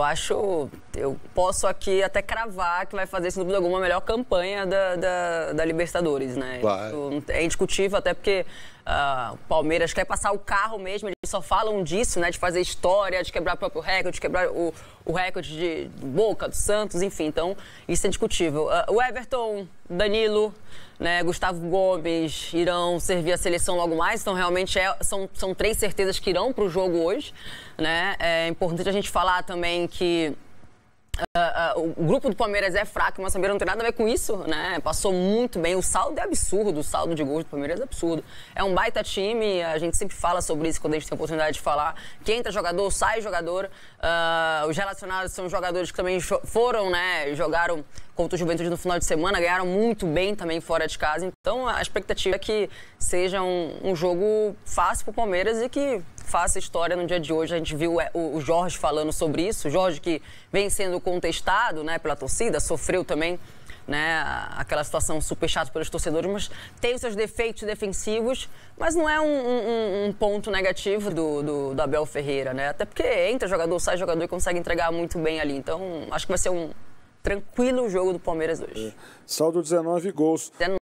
eu acho, eu posso aqui até cravar que vai fazer, sem dúvida alguma, a melhor campanha da, da, da Libertadores, né? Claro. Isso é indiscutível, até porque ah, o Palmeiras quer passar o carro mesmo, eles só falam disso, né? De fazer história, de quebrar o próprio recorde, de quebrar o, o recorde de Boca, do Santos, enfim. Então, isso é discutível. Uh, o Everton, Danilo, né, Gustavo Gomes irão servir a seleção logo mais, então realmente é, são, são três certezas que irão para o jogo hoje. Né? É importante a gente falar também que Uh, uh, o grupo do Palmeiras é fraco, mas o Palmeiras não tem nada a ver com isso, né? Passou muito bem. O saldo é absurdo, o saldo de gols do Palmeiras é absurdo. É um baita time, a gente sempre fala sobre isso quando a gente tem a oportunidade de falar. Quem entra jogador, sai jogador. Uh, os relacionados são jogadores que também foram, né? Jogaram contra o Juventude no final de semana, ganharam muito bem também fora de casa. Então a expectativa é que seja um, um jogo fácil para o Palmeiras e que faça história no dia de hoje. A gente viu é, o Jorge falando sobre isso. O Jorge que vem sendo contestado né, pela torcida, sofreu também né, aquela situação super chata pelos torcedores, mas tem os seus defeitos defensivos, mas não é um, um, um ponto negativo do, do, do, Abel Ferreira, né? Até porque entra jogador, sai jogador e consegue entregar muito bem ali. Então, acho que vai ser um tranquilo jogo do Palmeiras hoje. É. Saldo 19 gols. 19...